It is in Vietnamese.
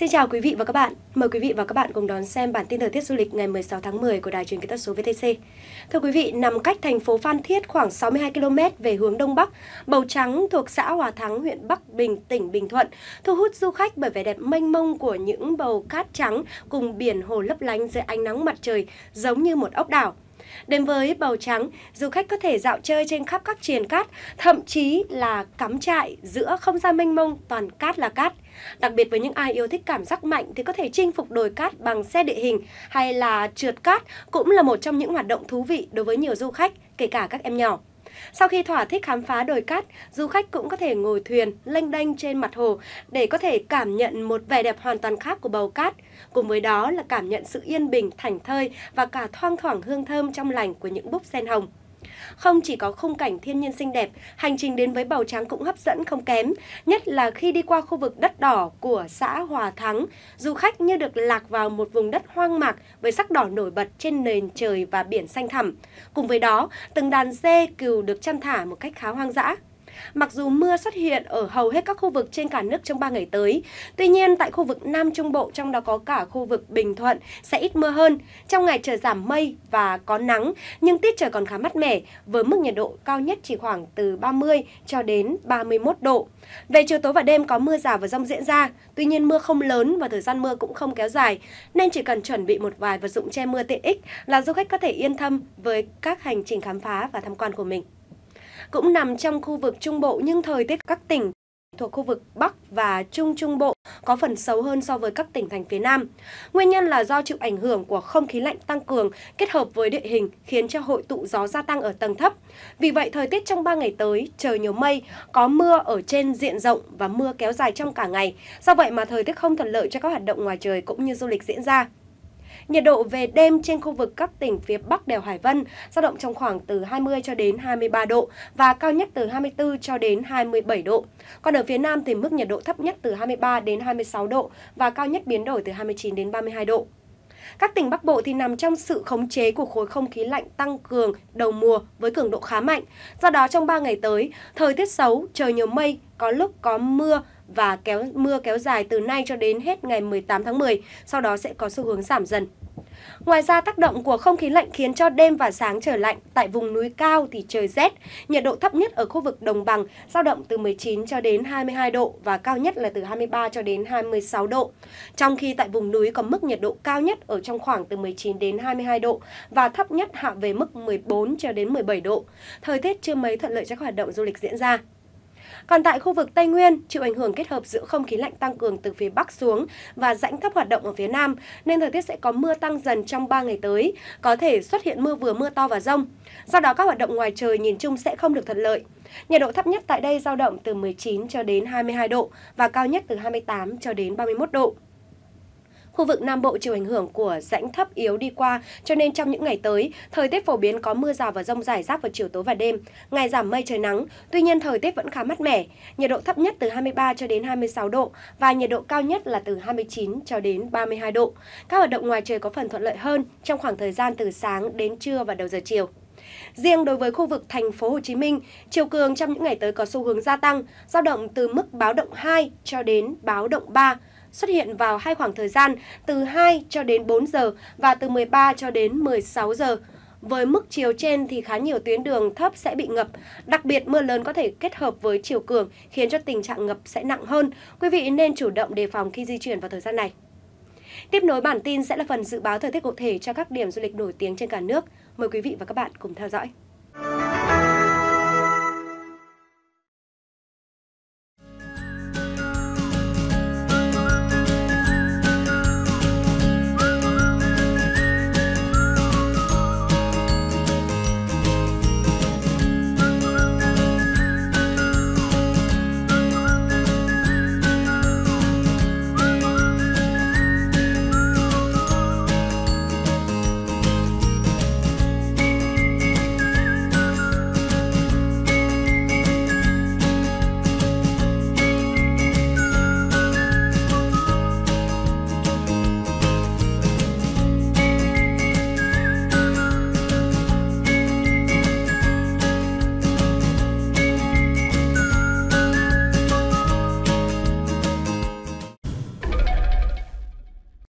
Xin chào quý vị và các bạn. Mời quý vị và các bạn cùng đón xem bản tin thời tiết du lịch ngày 16 tháng 10 của Đài truyền kỹ thuật số VTC. Thưa quý vị, nằm cách thành phố Phan Thiết khoảng 62 km về hướng Đông Bắc, Bầu Trắng thuộc xã Hòa Thắng, huyện Bắc Bình, tỉnh Bình Thuận, thu hút du khách bởi vẻ đẹp mênh mông của những bầu cát trắng cùng biển hồ lấp lánh dưới ánh nắng mặt trời giống như một ốc đảo. Đến với Bầu Trắng, du khách có thể dạo chơi trên khắp các triền cát, thậm chí là cắm trại giữa không gian mênh mông toàn cát là cát. Đặc biệt với những ai yêu thích cảm giác mạnh thì có thể chinh phục đồi cát bằng xe địa hình hay là trượt cát cũng là một trong những hoạt động thú vị đối với nhiều du khách, kể cả các em nhỏ. Sau khi thỏa thích khám phá đồi cát, du khách cũng có thể ngồi thuyền lênh đênh trên mặt hồ để có thể cảm nhận một vẻ đẹp hoàn toàn khác của bầu cát. Cùng với đó là cảm nhận sự yên bình, thảnh thơi và cả thoang thoảng hương thơm trong lành của những búp sen hồng. Không chỉ có khung cảnh thiên nhiên xinh đẹp, hành trình đến với bảo tráng cũng hấp dẫn không kém, nhất là khi đi qua khu vực đất đỏ của xã Hòa Thắng, du khách như được lạc vào một vùng đất hoang mạc với sắc đỏ nổi bật trên nền trời và biển xanh thẳm. Cùng với đó, từng đàn dê cừu được chăn thả một cách khá hoang dã. Mặc dù mưa xuất hiện ở hầu hết các khu vực trên cả nước trong 3 ngày tới, tuy nhiên tại khu vực Nam Trung Bộ trong đó có cả khu vực Bình Thuận sẽ ít mưa hơn. Trong ngày trời giảm mây và có nắng, nhưng tiết trời còn khá mát mẻ với mức nhiệt độ cao nhất chỉ khoảng từ 30 cho đến 31 độ. Về chiều tối và đêm có mưa rào và rông diễn ra, tuy nhiên mưa không lớn và thời gian mưa cũng không kéo dài, nên chỉ cần chuẩn bị một vài vật dụng che mưa tiện ích là du khách có thể yên tâm với các hành trình khám phá và tham quan của mình cũng nằm trong khu vực Trung Bộ nhưng thời tiết các tỉnh thuộc khu vực Bắc và Trung Trung Bộ có phần xấu hơn so với các tỉnh thành phía Nam. Nguyên nhân là do chịu ảnh hưởng của không khí lạnh tăng cường kết hợp với địa hình khiến cho hội tụ gió gia tăng ở tầng thấp. Vì vậy, thời tiết trong 3 ngày tới, trời nhiều mây, có mưa ở trên diện rộng và mưa kéo dài trong cả ngày. Do vậy mà thời tiết không thuận lợi cho các hoạt động ngoài trời cũng như du lịch diễn ra. Nhiệt độ về đêm trên khu vực các tỉnh phía Bắc đèo Hải Vân dao động trong khoảng từ 20 cho đến 23 độ và cao nhất từ 24 cho đến 27 độ. Còn ở phía Nam thì mức nhiệt độ thấp nhất từ 23 đến 26 độ và cao nhất biến đổi từ 29 đến 32 độ. Các tỉnh Bắc Bộ thì nằm trong sự khống chế của khối không khí lạnh tăng cường đầu mùa với cường độ khá mạnh. Do đó trong 3 ngày tới, thời tiết xấu, trời nhiều mây, có lúc có mưa và kéo mưa kéo dài từ nay cho đến hết ngày 18 tháng 10, sau đó sẽ có xu hướng giảm dần. Ngoài ra, tác động của không khí lạnh khiến cho đêm và sáng trở lạnh. Tại vùng núi cao thì trời rét, nhiệt độ thấp nhất ở khu vực đồng bằng giao động từ 19 cho đến 22 độ và cao nhất là từ 23 cho đến 26 độ. Trong khi tại vùng núi có mức nhiệt độ cao nhất ở trong khoảng từ 19 đến 22 độ và thấp nhất hạ về mức 14 cho đến 17 độ. Thời tiết chưa mấy thuận lợi cho các hoạt động du lịch diễn ra. Còn tại khu vực Tây Nguyên, chịu ảnh hưởng kết hợp giữa không khí lạnh tăng cường từ phía Bắc xuống và rãnh thấp hoạt động ở phía Nam, nên thời tiết sẽ có mưa tăng dần trong 3 ngày tới, có thể xuất hiện mưa vừa mưa to và rông. Do đó các hoạt động ngoài trời nhìn chung sẽ không được thuận lợi. Nhiệt độ thấp nhất tại đây dao động từ 19 cho đến 22 độ và cao nhất từ 28 cho đến 31 độ. Khu vực Nam Bộ chịu ảnh hưởng của rãnh thấp yếu đi qua, cho nên trong những ngày tới, thời tiết phổ biến có mưa rào và rông rải rác vào chiều tối và đêm. Ngày giảm mây trời nắng, tuy nhiên thời tiết vẫn khá mát mẻ. Nhiệt độ thấp nhất từ 23 cho đến 26 độ và nhiệt độ cao nhất là từ 29 cho đến 32 độ. Các hoạt động ngoài trời có phần thuận lợi hơn trong khoảng thời gian từ sáng đến trưa và đầu giờ chiều. Riêng đối với khu vực thành phố Hồ Chí Minh, chiều cường trong những ngày tới có xu hướng gia tăng, dao động từ mức báo động 2 cho đến báo động 3 xuất hiện vào hai khoảng thời gian từ 2 cho đến 4 giờ và từ 13 cho đến 16 giờ. Với mức chiều trên thì khá nhiều tuyến đường thấp sẽ bị ngập, đặc biệt mưa lớn có thể kết hợp với chiều cường khiến cho tình trạng ngập sẽ nặng hơn. Quý vị nên chủ động đề phòng khi di chuyển vào thời gian này. Tiếp nối bản tin sẽ là phần dự báo thời tiết cụ thể cho các điểm du lịch nổi tiếng trên cả nước. Mời quý vị và các bạn cùng theo dõi.